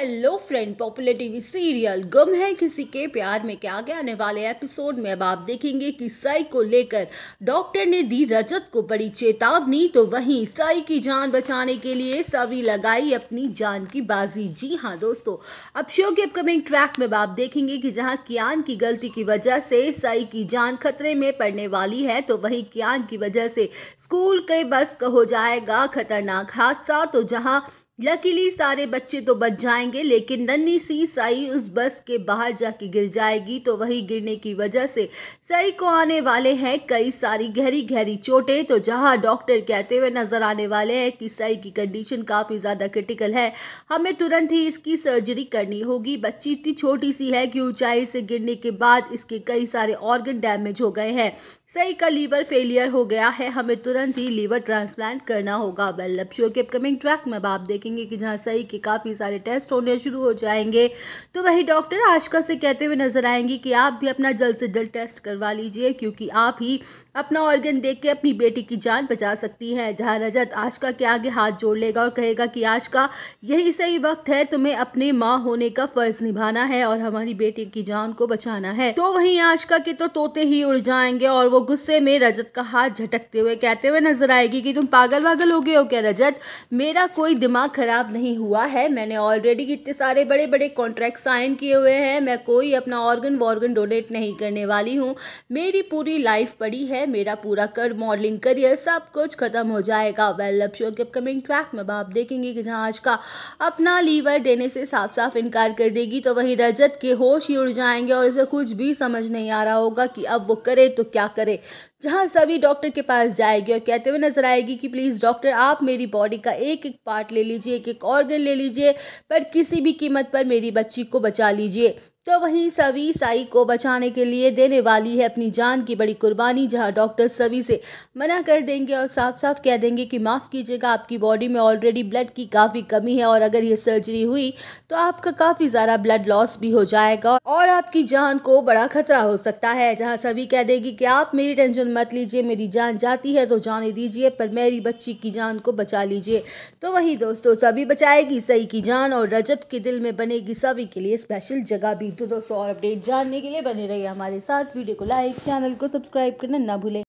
hello friend popular TV serial Ghum Hai Kisi के प्यार में क्या आगे आने वाले एपिसोड में अब आप देखेंगे कि साई को लेकर डॉक्टर ने दी रजत को बड़ी चेतावनी तो वहीं साई की जान बचाने के लिए सवी लगाई अपनी जान की बाजी जी हाँ दोस्तों अब शो के अपकमिंग ट्रैक में आप देखेंगे कि जहां कियान की गलती की वजह से साई की जान खतरे में पड़ने वाली है तो वहीं कियान की वजह से स्कूल के बस का हो जाएगा खतरनाक हादसा तो जहाँ लकीली सारे बच्चे तो बच जाएंगे लेकिन नन्ही सी साई उस बस के बाहर जाके गिर जाएगी तो वही गिरने की वजह से सई को आने वाले हैं कई सारी गहरी गहरी चोटें तो जहां डॉक्टर कहते हुए नजर आने वाले हैं कि साई की कंडीशन काफ़ी ज़्यादा क्रिटिकल है हमें तुरंत ही इसकी सर्जरी करनी होगी बच्ची इतनी छोटी सी है कि ऊंचाई से गिरने के बाद इसके कई सारे ऑर्गन डैमेज हो गए हैं सई का लीवर फेलियर हो गया है हमें तुरंत ही लीवर ट्रांसप्लांट करना होगा वेल लप शो के अपकमिंग ट्रैक में आप देखेंगे देखेंगे कि जहाँ सही के काफ़ी सारे टेस्ट होने शुरू हो जाएंगे तो वही डॉक्टर आशका से कहते हुए नजर आएंगी कि आप भी अपना जल्द से जल्द टेस्ट करवा लीजिए क्योंकि आप ही अपना ऑर्गन देख के अपनी बेटी की जान बचा सकती हैं जहाँ रजत आशका के आगे हाथ जोड़ लेगा और कहेगा कि आशका यही सही वक्त है तुम्हें अपनी माँ होने का फर्ज निभाना है और हमारी बेटी की जान को बचाना है तो वहीं आशका के तो तोते ही उड़ जाएंगे और वो गुस्से में रजत का हाथ झटकते हुए कहते हुए नजर आएगी कि तुम पागल वागल हो गए हो क्या रजत मेरा कोई दिमाग ख़राब नहीं हुआ है मैंने ऑलरेडी इतने सारे बड़े बड़े कॉन्ट्रैक्ट साइन किए हुए हैं मैं कोई अपना ऑर्गन वॉर्गन डोनेट नहीं करने वाली हूँ मेरी पूरी लाइफ पड़ी है मेरा पूरा कर मॉडलिंग करियर सब कुछ ख़त्म हो जाएगा वेल लव शो के अपकमिंग ट्रैक में आप देखेंगे कि जहाँ आज का अपना लीवर देने से साफ साफ इनकार कर देगी तो वहीं रजत के होश ही उड़ जाएंगे और इसे कुछ भी समझ नहीं आ रहा होगा कि अब वो करे तो क्या करे जहां सभी डॉक्टर के पास जाएगी और कहते हुए नजर आएगी कि प्लीज़ डॉक्टर आप मेरी बॉडी का एक एक पार्ट ले लीजिए एक एक ऑर्गन ले लीजिए पर किसी भी कीमत पर मेरी बच्ची को बचा लीजिए तो वहीं सवी साई को बचाने के लिए देने वाली है अपनी जान की बड़ी कुर्बानी जहां डॉक्टर सवी से मना कर देंगे और साफ साफ कह देंगे कि माफ़ कीजिएगा आपकी बॉडी में ऑलरेडी ब्लड की काफ़ी कमी है और अगर ये सर्जरी हुई तो आपका काफ़ी ज़्यादा ब्लड लॉस भी हो जाएगा और आपकी जान को बड़ा खतरा हो सकता है जहाँ सभी कह देगी कि आप मेरी टेंशन मत लीजिए मेरी जान जाती है तो जाने दीजिए पर मेरी बच्ची की जान को बचा लीजिए तो वहीं दोस्तों सभी बचाएगी सई की जान और रजत के दिल में बनेगी सभी के लिए स्पेशल जगह भी तो दोस्तों और अपडेट जानने के लिए बने रहिए हमारे साथ वीडियो को लाइक चैनल को सब्सक्राइब करना ना भूलें